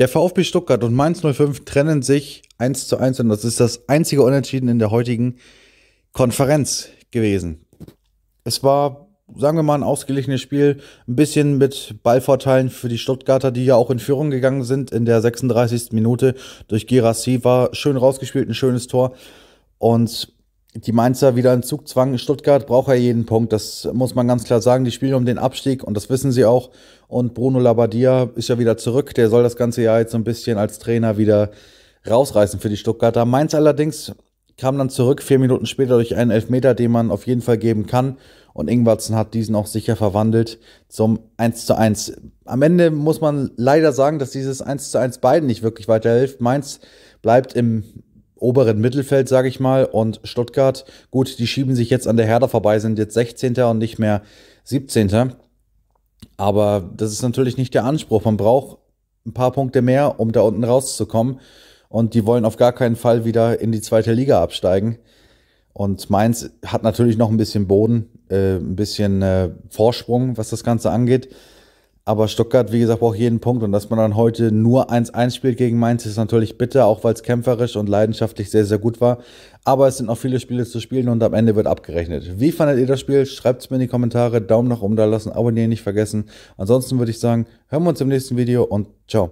Der VfB Stuttgart und Mainz 05 trennen sich 1 zu 1 und das ist das einzige Unentschieden in der heutigen Konferenz gewesen. Es war, sagen wir mal, ein ausgeglichenes Spiel, ein bisschen mit Ballvorteilen für die Stuttgarter, die ja auch in Führung gegangen sind in der 36. Minute durch Gerassi war schön rausgespielt, ein schönes Tor und die Mainzer wieder in Zugzwang. Stuttgart braucht ja jeden Punkt, das muss man ganz klar sagen. Die spielen um den Abstieg und das wissen sie auch. Und Bruno Labbadia ist ja wieder zurück. Der soll das ganze Jahr jetzt so ein bisschen als Trainer wieder rausreißen für die Stuttgarter. Mainz allerdings kam dann zurück, vier Minuten später durch einen Elfmeter, den man auf jeden Fall geben kann. Und Ingwarzen hat diesen auch sicher verwandelt zum 1 zu 1. Am Ende muss man leider sagen, dass dieses 1 zu 1 beiden nicht wirklich weiterhilft. Mainz bleibt im oberen Mittelfeld, sage ich mal. Und Stuttgart, gut, die schieben sich jetzt an der Herder vorbei, sind jetzt 16. und nicht mehr 17. Aber das ist natürlich nicht der Anspruch. Man braucht ein paar Punkte mehr, um da unten rauszukommen. Und die wollen auf gar keinen Fall wieder in die zweite Liga absteigen. Und Mainz hat natürlich noch ein bisschen Boden, äh, ein bisschen äh, Vorsprung, was das Ganze angeht. Aber Stuttgart, wie gesagt, braucht jeden Punkt. Und dass man dann heute nur 1-1 spielt gegen Mainz, ist natürlich bitter, auch weil es kämpferisch und leidenschaftlich sehr, sehr gut war. Aber es sind noch viele Spiele zu spielen und am Ende wird abgerechnet. Wie fandet ihr das Spiel? Schreibt es mir in die Kommentare. Daumen nach oben da lassen, abonnieren nicht vergessen. Ansonsten würde ich sagen, hören wir uns im nächsten Video und ciao.